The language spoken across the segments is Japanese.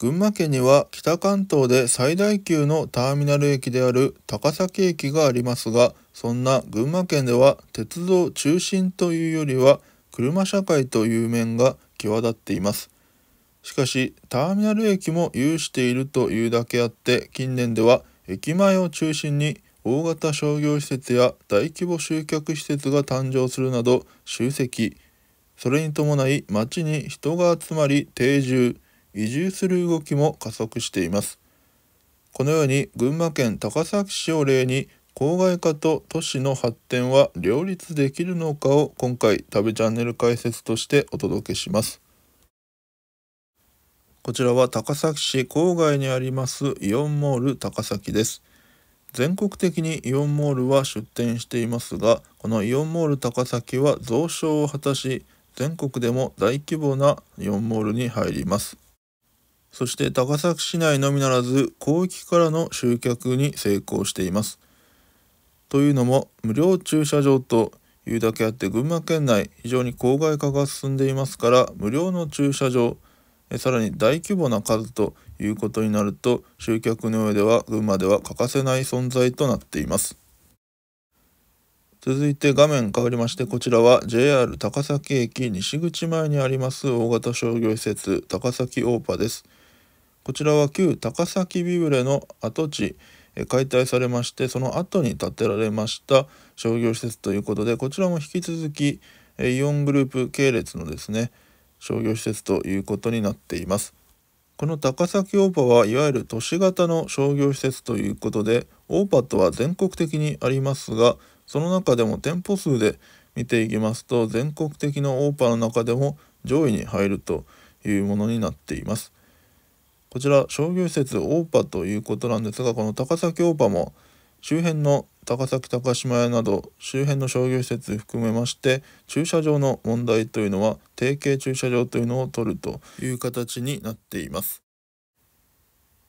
群馬県には北関東で最大級のターミナル駅である高崎駅がありますがそんな群馬県では鉄道中心というよりは車社会という面が際立っていますしかしターミナル駅も有しているというだけあって近年では駅前を中心に大型商業施設や大規模集客施設が誕生するなど集積それに伴い町に人が集まり定住移住する動きも加速しています。このように群馬県高崎市を例に郊外化と都市の発展は両立できるのかを今回旅チャンネル解説としてお届けします。こちらは高崎市郊外にありますイオンモール高崎です。全国的にイオンモールは出店していますが、このイオンモール高崎は増床を果たし、全国でも大規模なイオンモールに入ります。そして高崎市内のみならず広域からの集客に成功しています。というのも無料駐車場というだけあって群馬県内非常に郊外化が進んでいますから無料の駐車場さらに大規模な数ということになると集客の上では群馬では欠かせない存在となっています続いて画面変わりましてこちらは JR 高崎駅西口前にあります大型商業施設高崎オーパです。こちらは旧高崎ビブレの跡地え解体されましてその後に建てられました商業施設ということでこちらも引き続きイオングループ系列のですね商業施設ということになっていますこの高崎オーパはいわゆる都市型の商業施設ということでオーパとは全国的にありますがその中でも店舗数で見ていきますと全国的なオーパの中でも上位に入るというものになっていますこちら商業施設ーパということなんですがこの高崎ーパも周辺の高崎高島屋など周辺の商業施設含めまして駐車場の問題というのは提携駐車場というのを取るという形になっています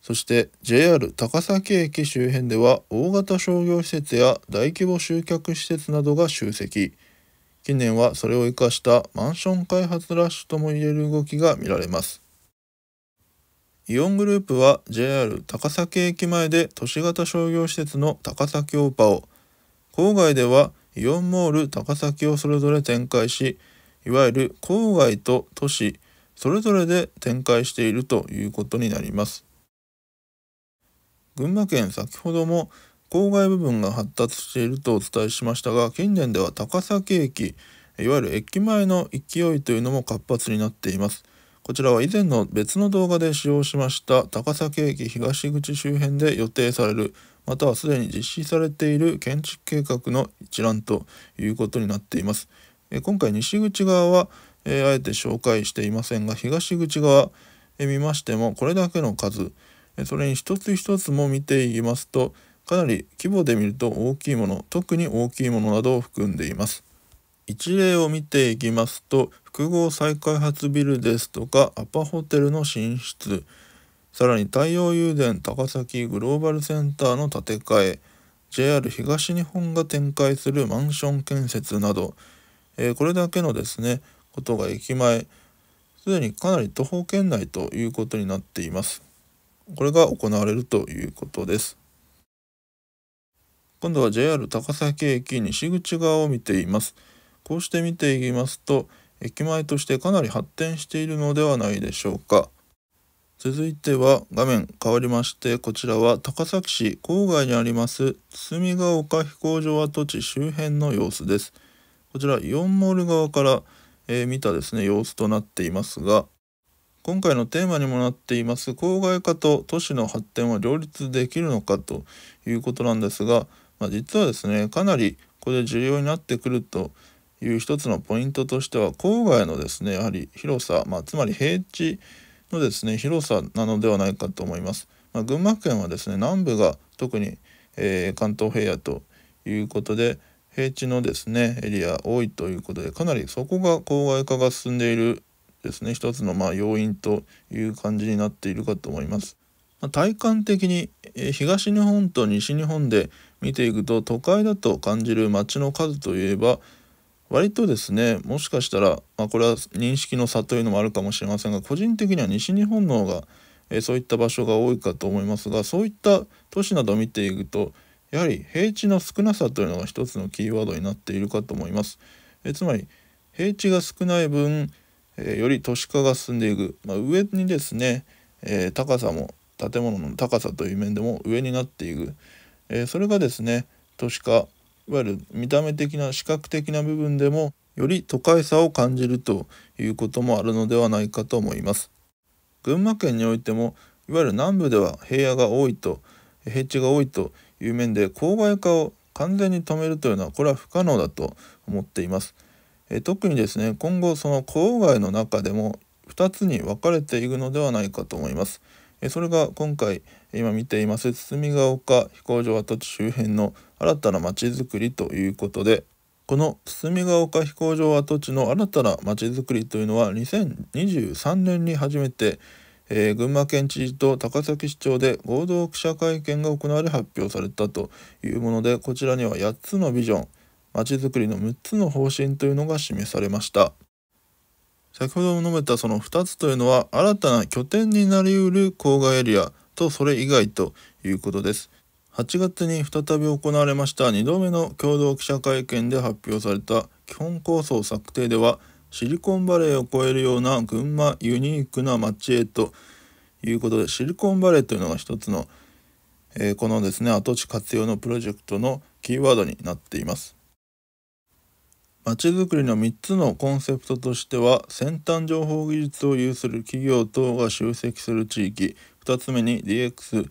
そして JR 高崎駅周辺では大型商業施設や大規模集客施設などが集積近年はそれを生かしたマンション開発ラッシュともいえる動きが見られますイオングループは JR 高崎駅前で都市型商業施設の高崎オーパを郊外ではイオンモール高崎をそれぞれ展開しいわゆる郊外と都市それぞれで展開しているということになります群馬県先ほども郊外部分が発達しているとお伝えしましたが近年では高崎駅いわゆる駅前の勢いというのも活発になっていますこちらは以前の別の動画で使用しました高崎駅東口周辺で予定されるまたはすでに実施されている建築計画の一覧ということになっています。え今回西口側は、えあえて紹介していませんが東口側、え見ましてもこれだけの数、えそれに一つ一つも見ていきますとかなり規模で見ると大きいもの特に大きいものなどを含んでいます。一例を見ていきますと複合再開発ビルですとかアパホテルの進出さらに太陽油田高崎グローバルセンターの建て替え JR 東日本が展開するマンション建設など、えー、これだけのですねことが駅前すでにかなり徒歩圏内ということになっていますこれが行われるということです今度は JR 高崎駅西口側を見ていますこうして見ていきますと駅前としてかなり発展しているのではないでしょうか。続いては画面変わりましてこちらは高崎市郊外にあります堤ヶ丘飛行場跡地周辺の様子です。こちらイオンモール側から、えー、見たですね様子となっていますが今回のテーマにもなっています郊外化と都市の発展は両立できるのかということなんですが、まあ、実はですねかなりこれ重要になってくるという一つのポイントとしては郊外のですねやはり広さ、まあ、つまり平地のですね広さなのではないかと思います。まあ、群馬県はですね南部が特に、えー、関東平野ということで平地のですねエリア多いということでかなりそこが郊外化が進んでいるですね一つのま要因という感じになっているかと思います。ま体感的に、え東日本と西日本で見ていくと都会だと感じる街の数といえば割とですねもしかしたら、まあ、これは認識の差というのもあるかもしれませんが個人的には西日本の方が、えそういった場所が多いかと思いますがそういった都市などを見ていくとやはり平地の少なさというのが一つのキーワードになっているかと思います。えつまり平地が少ない分、えより都市化が進んでいく、まあ、上にですね、え高さも建物の高さという面でも上になっていく、えそれがですね都市化いわゆる見た目的な視覚的な部分でもより都会さを感じるということもあるのではないかと思います群馬県においてもいわゆる南部では平野が多いと平地が多いという面で郊外化を完全に止めるというのはこれは不可能だと思っていますえ特にですね今後その郊外の中でも2つに分かれていくのではないかと思いますえそれが今回今見ています堤ヶ丘飛行場跡地周辺の新たなまちづくりということでこの堤ヶ丘飛行場跡地の新たなまちづくりというのは2023年に初めて、えー、群馬県知事と高崎市長で合同記者会見が行われ発表されたというものでこちらには8つのビジョンまちづくりの6つの方針というのが示されました。先ほども述べたその2つというのは新たな拠点になりうる郊外エリアとそれ以外ということです。8月に再び行われました2度目の共同記者会見で発表された基本構想策定ではシリコンバレーを超えるような群馬ユニークな街へということでシリコンバレーというのが一つの、えー、このですね跡地活用のプロジェクトのキーワードになっています。ちづくりの3つのコンセプトとしては先端情報技術を有する企業等が集積する地域2つ目に DX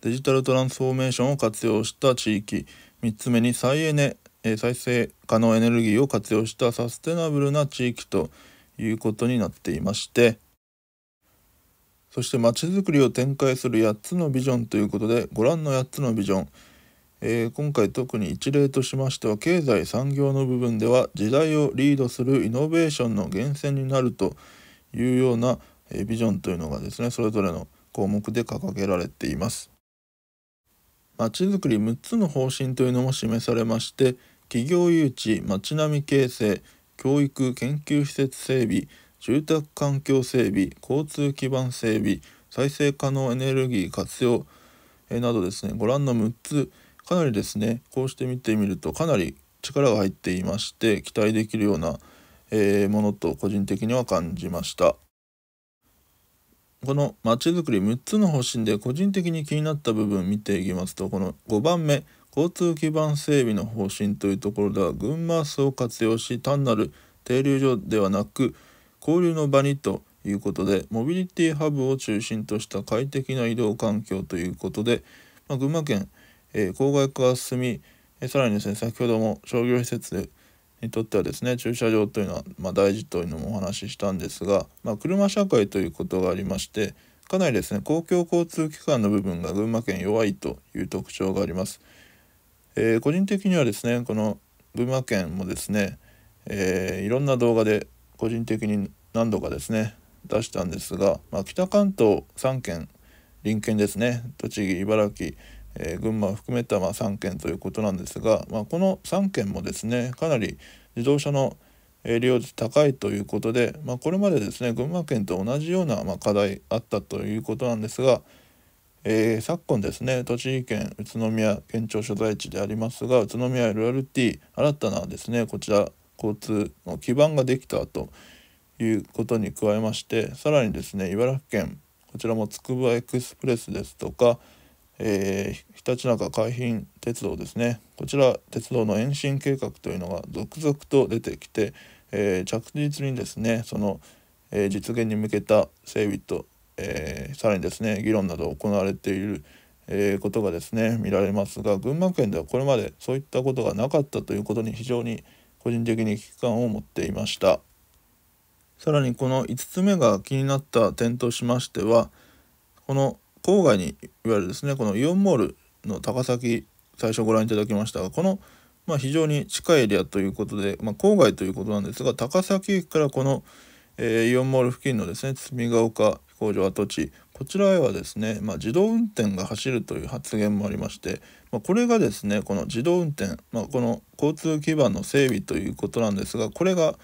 デジタルトランスフォーメーションを活用した地域3つ目に再エネ再生可能エネルギーを活用したサステナブルな地域ということになっていましてそしてまちづくりを展開する8つのビジョンということでご覧の8つのビジョンえー、今回特に一例としましては経済産業の部分では時代をリードするイノベーションの源泉になるというような、えー、ビジョンというのがですねそれぞれの項目で掲げられています。まちづくり6つの方針というのも示されまして企業誘致町並み形成教育研究施設整備住宅環境整備交通基盤整備再生可能エネルギー活用、などですねご覧の6つかなりですねこうして見てみるとかなり力が入っていまして期待できるような、えー、ものと個人的には感じました。このまちづくり6つの方針で個人的に気になった部分見ていきますとこの5番目交通基盤整備の方針というところでは群馬スを活用し単なる停留所ではなく交流の場にということでモビリティハブを中心とした快適な移動環境ということで、まあ、群馬県えー、高額化が進み、えー、さらにですね先ほども商業施設にとってはですね駐車場というのは、まあ、大事というのもお話ししたんですが、まあ、車社会ということがありましてかなりですね公共交通機関の部分が群馬県弱いという特徴があります。えー、個人的にはですねこの群馬県もですね、えー、いろんな動画で個人的に何度かですね出したんですが、まあ、北関東3県隣県ですね栃木茨城えー、群馬を含めたま3県ということなんですが、まあ、この3県もですねかなり自動車の利用率高いということで、まあ、これまでですね群馬県と同じようなま課題あったということなんですが、えー、昨今ですね栃木県宇都宮県庁所在地でありますが宇都宮 LRT 新たなですねこちら交通の基盤ができたということに加えましてさらにですね茨城県こちらもつくばエクスプレスですとかえー、ひたちなか海浜鉄道ですねこちら鉄道の延伸計画というのが続々と出てきて、えー、着実にですねその、えー、実現に向けた整備と、えさらにですね議論など行われている、えことがですね見られますが群馬県ではこれまでそういったことがなかったということに非常に個人的に危機感を持っていましたさらにこの5つ目が気になった点としましてはこの郊外にいわゆるですねこのイオンモールの高崎最初ご覧いただきましたがこの、まあ、非常に近いエリアということで、まあ、郊外ということなんですが高崎駅からこの、えー、イオンモール付近のですね堤ヶ丘飛行場跡地こちらへはですね、まあ、自動運転が走るという発言もありまして、まあ、これがですねこの自動運転、まあ、この交通基盤の整備ということなんですがこれが、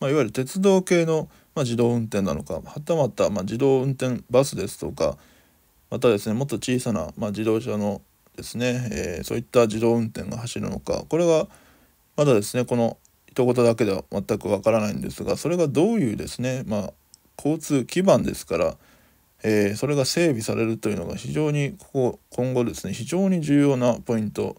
まいわゆる鉄道系の、ま自動運転なのかはたまた、ま自動運転バスですとか、またですねもっと小さな、まあ、自動車のですね、えー、そういった自動運転が走るのかこれはまだですねこの一言だけでは全くわからないんですがそれがどういうですね、まあ、交通基盤ですから、えー、それが整備されるというのが非常にここ今後ですね非常に重要なポイント、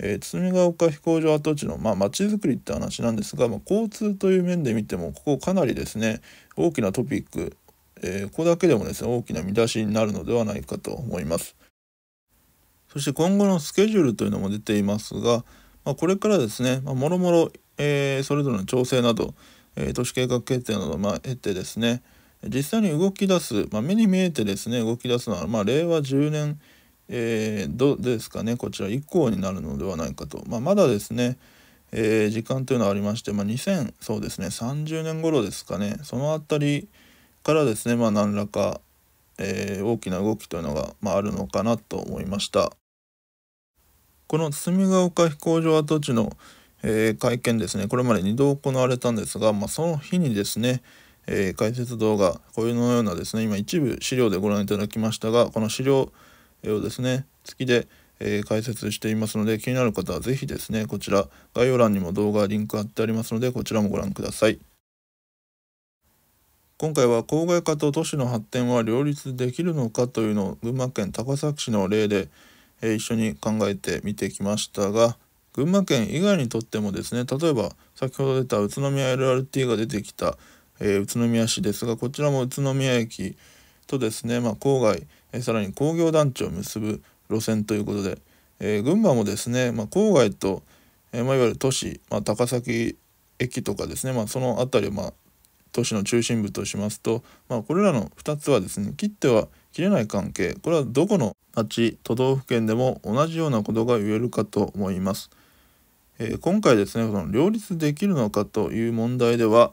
えー、ヶ丘飛行場跡地のまち、づくりって話なんですが、まあ、交通という面で見てもここかなりですね大きなトピックえー、ここだけでもですね大きな見出しになるのではないかと思いますそして今後のスケジュールというのも出ていますが、まあ、これからですね、まあ、もろもろ、えー、それぞれの調整など、えー、都市計画決定などを、ま経てですね実際に動き出す、まあ、目に見えてですね動き出すのは、まあ、令和10年、えー、どですかねこちら以降になるのではないかと、まあ、まだですね、えー、時間というのはありまして、まあ、2000そうですね30年頃ですかねその辺りからですね、まあ、何らか、えー、大きな動きというのが、まあ、あるのかなと思いました。この堤ヶ丘飛行場跡地の、えー、会見ですねこれまで2度行われたんですが、まあ、その日にですね、えー、解説動画こういうのようなですね今一部資料でご覧いただきましたがこの資料をですね月で、えー、解説していますので気になる方は是非ですねこちら概要欄にも動画リンク貼ってありますのでこちらもご覧ください。今回は郊外化と都市の発展は両立できるのかというのを群馬県高崎市の例で、え一緒に考えてみてきましたが群馬県以外にとってもですね例えば先ほど出た宇都宮 LRT が出てきた、えー、宇都宮市ですがこちらも宇都宮駅とですね、まあ、郊外、えー、さらに工業団地を結ぶ路線ということで、え群馬もですね、まあ、郊外と、えまあ、いわゆる都市、まあ、高崎駅とかですね、まあ、その辺りまあ、都市の中心部としますと、まあ、これらの2つはですね切っては切れない関係これはどこの町都道府県でも同じようなことが言えるかと思います。えー、今回ですねその両立できるのかという問題では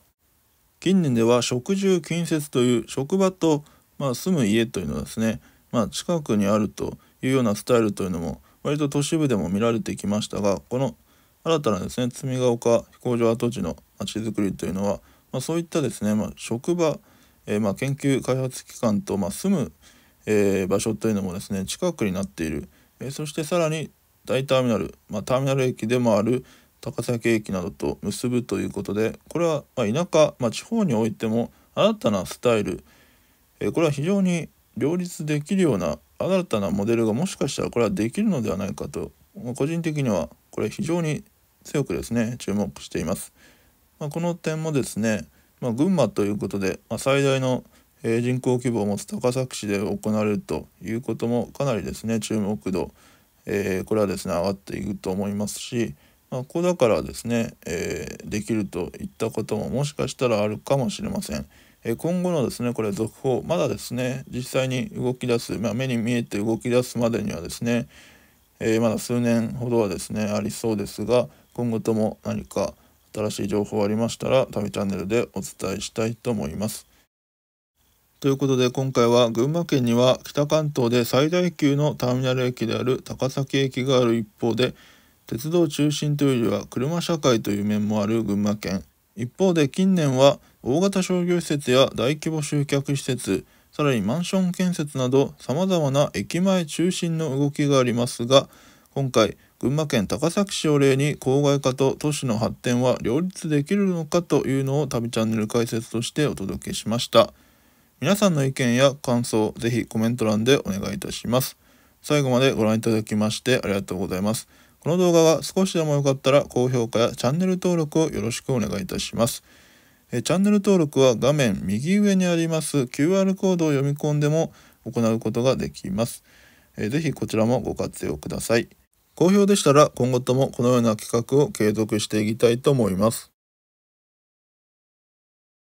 近年では職住近接という職場と、まあ、住む家というのはですね、まあ、近くにあるというようなスタイルというのも割と都市部でも見られてきましたがこの新たなですね積ヶ丘飛行場跡地のまちづくりというのはまあ、そういったですね、まあ、職場、えー、まあ、研究開発機関と、ま住む、え場所というのもですね近くになっている、えそしてさらに大ターミナル、まターミナル駅でもある高崎駅などと結ぶということでこれはま田舎、ま地方においても新たなスタイル、えこれは非常に両立できるような新たなモデルがもしかしたらこれはできるのではないかと個人的にはこれ非常に強くですね注目しています。まあ、この点もですね、まあ、群馬ということで、まあ、最大の人口規模を持つ高崎市で行われるということもかなりですね注目度、えー、これはですね上がっていくと思いますし、まあ、ここだからですね、えー、できるといったことももしかしたらあるかもしれません。え今後のですねこれ続報まだですね実際に動き出す、まあ、目に見えて動き出すまでにはですね、えまだ数年ほどはですねありそうですが今後とも何か新しい情報ありましたら、旅チャンネルでお伝えしたいと思います。ということで今回は群馬県には北関東で最大級のターミナル駅である高崎駅がある一方で鉄道中心というよりは車社会という面もある群馬県一方で近年は大型商業施設や大規模集客施設さらにマンション建設などさまざまな駅前中心の動きがありますが今回群馬県高崎市を例に郊外化と都市の発展は両立できるのかというのを旅チャンネル解説としてお届けしました皆さんの意見や感想ぜひコメント欄でお願いいたします最後までご覧いただきましてありがとうございますこの動画が少しでも良かったら高評価やチャンネル登録をよろしくお願いいたしますえチャンネル登録は画面右上にあります QR コードを読み込んでも行うことができますえぜひこちらもご活用ください好評でしたら今後ともこのような企画を継続していきたいと思います。